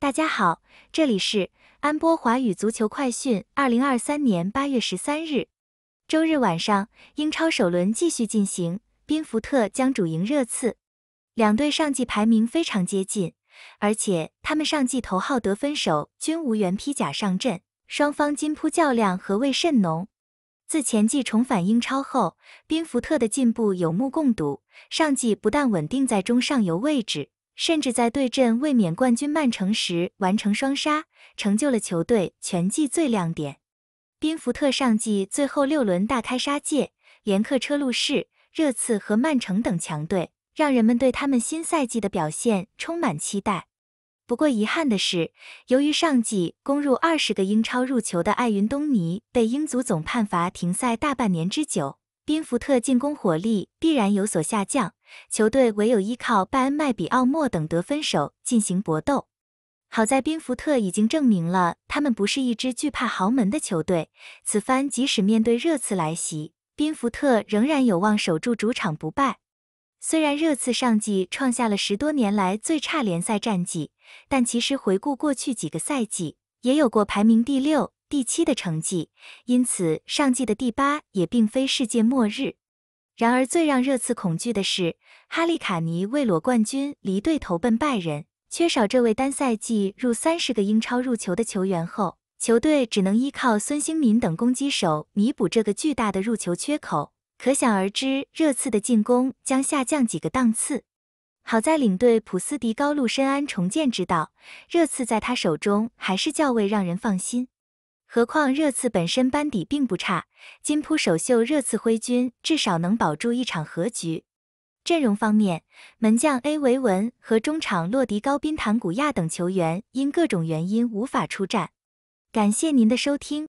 大家好，这里是安波华语足球快讯。二零二三年八月十三日，周日晚上，英超首轮继续进行，宾福特将主迎热刺。两队上季排名非常接近，而且他们上季头号得分手均无缘披甲上阵，双方金扑较量何谓甚浓。自前季重返英超后，宾福特的进步有目共睹，上季不但稳定在中上游位置。甚至在对阵卫冕冠军曼城时完成双杀，成就了球队全季最亮点。宾福特上季最后六轮大开杀戒，连克车路士、热刺和曼城等强队，让人们对他们新赛季的表现充满期待。不过遗憾的是，由于上季攻入二十个英超入球的艾云东尼被英足总判罚停赛大半年之久。宾福特进攻火力必然有所下降，球队唯有依靠拜恩麦比奥莫等得分手进行搏斗。好在宾福特已经证明了他们不是一支惧怕豪门的球队，此番即使面对热刺来袭，宾福特仍然有望守住主场不败。虽然热刺上季创下了十多年来最差联赛战绩，但其实回顾过去几个赛季，也有过排名第六。第七的成绩，因此上季的第八也并非世界末日。然而，最让热刺恐惧的是，哈利卡尼为裸冠军离队投奔拜仁，缺少这位单赛季入三十个英超入球的球员后，球队只能依靠孙兴民等攻击手弥补这个巨大的入球缺口。可想而知，热刺的进攻将下降几个档次。好在领队普斯迪高路深谙重建之道，热刺在他手中还是较为让人放心。何况热刺本身班底并不差，金扑首秀热刺灰军至少能保住一场和局。阵容方面，门将 A 维文和中场洛迪高宾坦古亚等球员因各种原因无法出战。感谢您的收听。